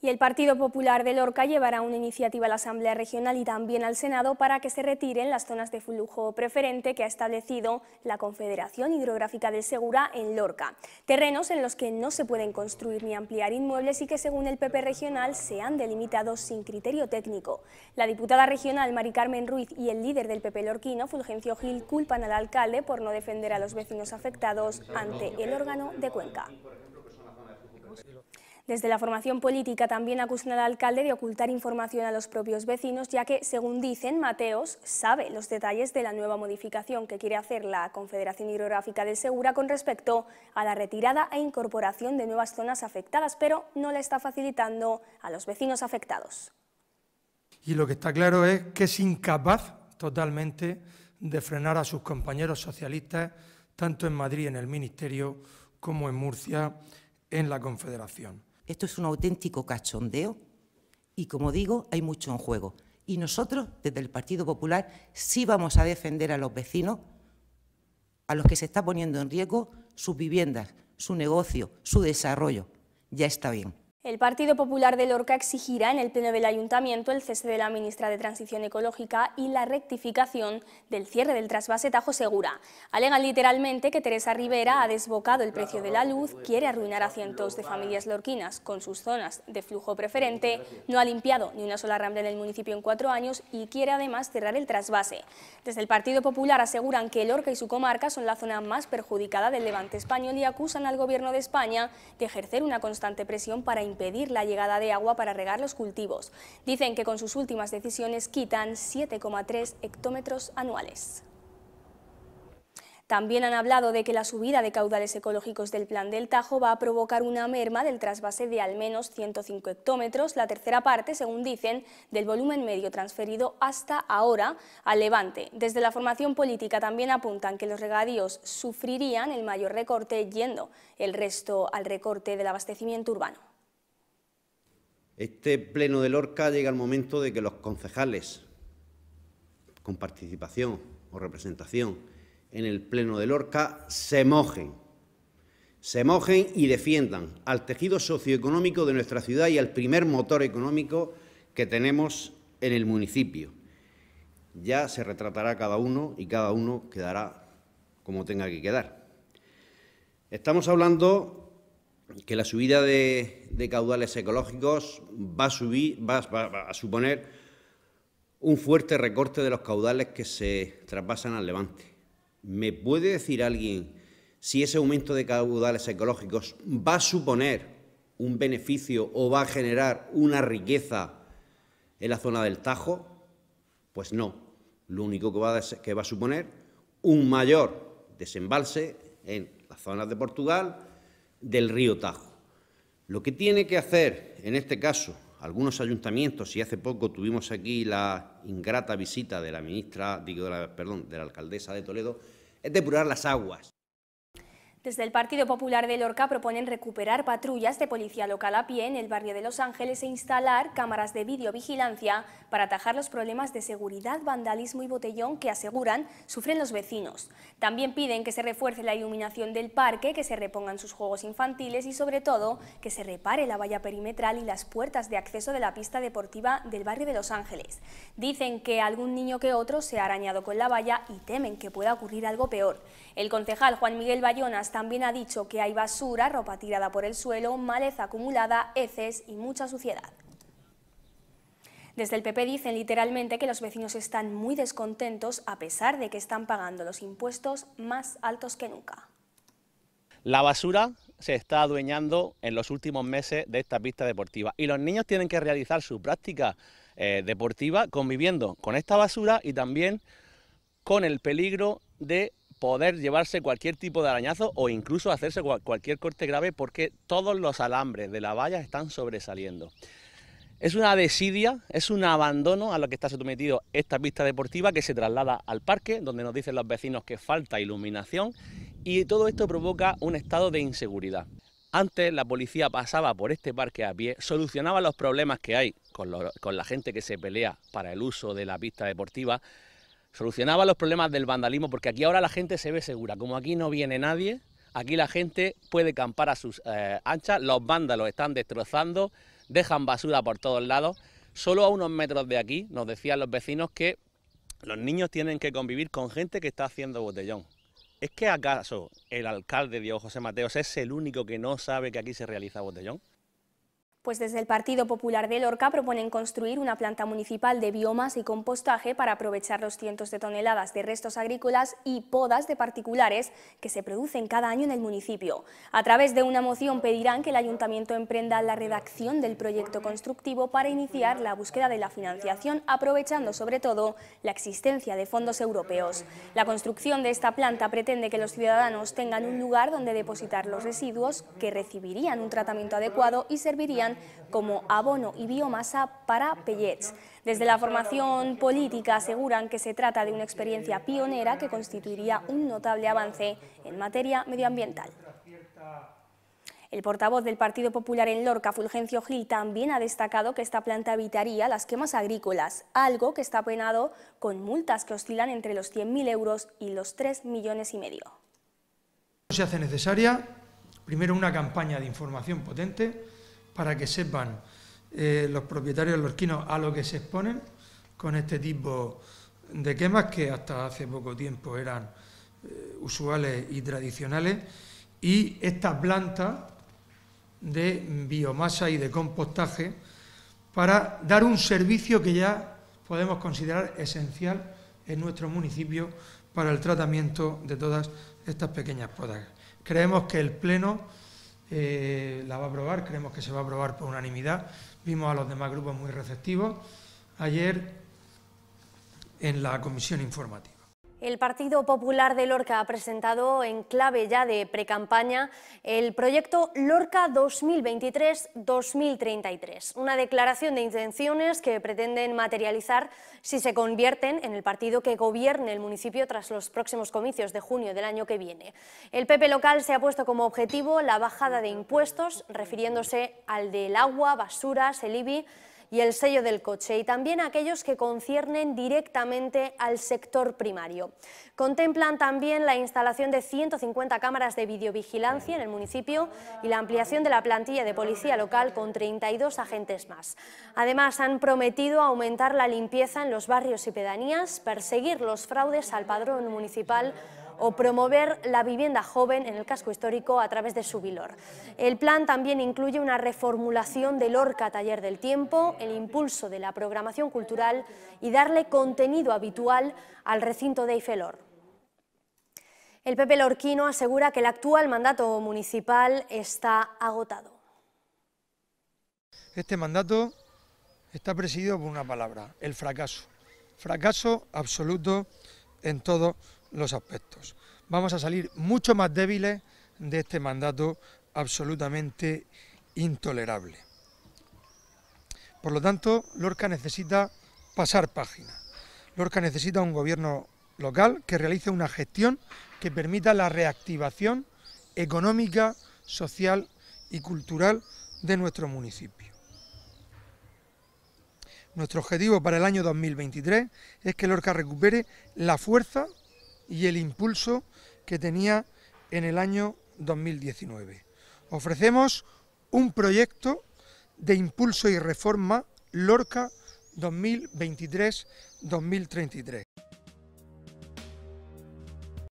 Y el Partido Popular de Lorca llevará una iniciativa a la Asamblea Regional y también al Senado para que se retiren las zonas de flujo preferente que ha establecido la Confederación Hidrográfica del Segura en Lorca, terrenos en los que no se pueden construir ni ampliar inmuebles y que según el PP regional se han delimitado sin criterio técnico. La diputada regional Mari Carmen Ruiz y el líder del PP lorquino, Fulgencio Gil, culpan al alcalde por no defender a los vecinos afectados ante el órgano de Cuenca. Desde la formación política también acusan al alcalde de ocultar información a los propios vecinos, ya que, según dicen, Mateos sabe los detalles de la nueva modificación que quiere hacer la Confederación Hidrográfica del Segura con respecto a la retirada e incorporación de nuevas zonas afectadas, pero no la está facilitando a los vecinos afectados. Y lo que está claro es que es incapaz totalmente de frenar a sus compañeros socialistas, tanto en Madrid en el Ministerio como en Murcia en la Confederación. Esto es un auténtico cachondeo y, como digo, hay mucho en juego. Y nosotros, desde el Partido Popular, sí vamos a defender a los vecinos, a los que se está poniendo en riesgo sus viviendas, su negocio, su desarrollo. Ya está bien. El Partido Popular de Lorca exigirá en el Pleno del Ayuntamiento el cese de la ministra de Transición Ecológica y la rectificación del cierre del trasvase Tajo Segura. Alegan literalmente que Teresa Rivera ha desbocado el precio de la luz, quiere arruinar a cientos de familias lorquinas con sus zonas de flujo preferente, no ha limpiado ni una sola rambla en el municipio en cuatro años y quiere además cerrar el trasvase. Desde el Partido Popular aseguran que Lorca y su comarca son la zona más perjudicada del levante español y acusan al Gobierno de España de ejercer una constante presión para pedir la llegada de agua para regar los cultivos. Dicen que con sus últimas decisiones quitan 7,3 hectómetros anuales. También han hablado de que la subida de caudales ecológicos del Plan del Tajo va a provocar una merma del trasvase de al menos 105 hectómetros, la tercera parte, según dicen, del volumen medio transferido hasta ahora al Levante. Desde la formación política también apuntan que los regadíos sufrirían el mayor recorte yendo el resto al recorte del abastecimiento urbano. Este pleno de Lorca llega al momento de que los concejales con participación o representación en el pleno de Lorca se mojen, se mojen y defiendan al tejido socioeconómico de nuestra ciudad y al primer motor económico que tenemos en el municipio. Ya se retratará cada uno y cada uno quedará como tenga que quedar. Estamos hablando que la subida de, caudales ecológicos va a, suponer un fuerte recorte de los caudales que se traspasan al levante. ¿Me puede decir alguien si ese aumento de caudales ecológicos va a suponer un beneficio o va a generar una riqueza en la zona del Tajo? Pues no. Lo único que va a, que va a suponer un mayor desembalse en las zonas de Portugal, del río Tajo. Lo que tiene que hacer, en este caso, algunos ayuntamientos, y hace poco tuvimos aquí la ingrata visita de la ministra, perdón, de la alcaldesa de Toledo, es depurar las aguas. Desde el Partido Popular de Lorca proponen recuperar patrullas de policía local a pie en el barrio de Los Ángeles e instalar cámaras de videovigilancia para atajar los problemas de seguridad, vandalismo y botellón que aseguran sufren los vecinos. También piden que se refuerce la iluminación del parque, que se repongan sus juegos infantiles y sobre todo que se repare la valla perimetral y las puertas de acceso de la pista deportiva del barrio de Los Ángeles. Dicen que algún niño que otro se ha arañado con la valla y temen que pueda ocurrir algo peor. El concejal Juan Miguel Bayona pues también ha dicho que hay basura, ropa tirada por el suelo, maleza acumulada, heces y mucha suciedad. Desde el PP dicen literalmente que los vecinos están muy descontentos a pesar de que están pagando los impuestos más altos que nunca. La basura se está adueñando en los últimos meses de esta pista deportiva y los niños tienen que realizar su práctica eh, deportiva conviviendo con esta basura y también con el peligro de poder llevarse cualquier tipo de arañazo o incluso hacerse cualquier corte grave porque todos los alambres de la valla están sobresaliendo. Es una desidia, es un abandono a lo que está sometido esta pista deportiva que se traslada al parque, donde nos dicen los vecinos que falta iluminación y todo esto provoca un estado de inseguridad. Antes la policía pasaba por este parque a pie, solucionaba los problemas que hay con, la gente que se pelea para el uso de la pista deportiva, solucionaba los problemas del vandalismo, porque aquí ahora la gente se ve segura, como aquí no viene nadie, aquí la gente puede campar a sus eh, anchas, los vándalos están destrozando, dejan basura por todos lados, solo a unos metros de aquí nos decían los vecinos que los niños tienen que convivir con gente que está haciendo botellón. ¿Es que acaso el alcalde Diego José Mateos es el único que no sabe que aquí se realiza botellón? Pues desde el Partido Popular de Lorca proponen construir una planta municipal de biomas y compostaje para aprovechar los cientos de toneladas de restos agrícolas y podas de particulares que se producen cada año en el municipio. A través de una moción pedirán que el ayuntamiento emprenda la redacción del proyecto constructivo para iniciar la búsqueda de la financiación, aprovechando sobre todo la existencia de fondos europeos. La construcción de esta planta pretende que los ciudadanos tengan un lugar donde depositar los residuos que recibirían un tratamiento adecuado y servirían como abono y biomasa para pellets. Desde la formación política aseguran que se trata de una experiencia pionera que constituiría un notable avance en materia medioambiental. El portavoz del Partido Popular en Lorca, Fulgencio Gil, también ha destacado que esta planta evitaría las quemas agrícolas, algo que está penado con multas que oscilan entre los 100.000 euros y los 3 millones y medio. Se hace necesaria, primero, una campaña de información potente para que sepan eh, los propietarios los quinos a lo que se exponen con este tipo de quemas que hasta hace poco tiempo eran eh, usuales y tradicionales y esta planta de biomasa y de compostaje para dar un servicio que ya podemos considerar esencial en nuestro municipio para el tratamiento de todas estas pequeñas podas. Creemos que el Pleno eh, la va a aprobar, creemos que se va a aprobar por unanimidad. Vimos a los demás grupos muy receptivos ayer en la comisión informativa. El Partido Popular de Lorca ha presentado en clave ya de precampaña el proyecto Lorca 2023-2033, una declaración de intenciones que pretenden materializar si se convierten en el partido que gobierne el municipio tras los próximos comicios de junio del año que viene. El PP local se ha puesto como objetivo la bajada de impuestos, refiriéndose al del agua, basuras, el IBI y el sello del coche y también aquellos que conciernen directamente al sector primario. Contemplan también la instalación de 150 cámaras de videovigilancia en el municipio y la ampliación de la plantilla de policía local con 32 agentes más. Además, han prometido aumentar la limpieza en los barrios y pedanías, perseguir los fraudes al padrón municipal o promover la vivienda joven en el casco histórico a través de su Subilor. El plan también incluye una reformulación del Orca Taller del Tiempo, el impulso de la programación cultural y darle contenido habitual al recinto de Ifelor. El PP Lorquino asegura que el actual mandato municipal está agotado. Este mandato está presidido por una palabra, el fracaso. Fracaso absoluto en todo los aspectos. Vamos a salir mucho más débiles de este mandato absolutamente intolerable. Por lo tanto, Lorca necesita pasar página. Lorca necesita un gobierno local que realice una gestión que permita la reactivación económica, social y cultural de nuestro municipio. Nuestro objetivo para el año 2023 es que Lorca recupere la fuerza y el impulso que tenía en el año 2019. Ofrecemos un proyecto de impulso y reforma Lorca 2023-2033.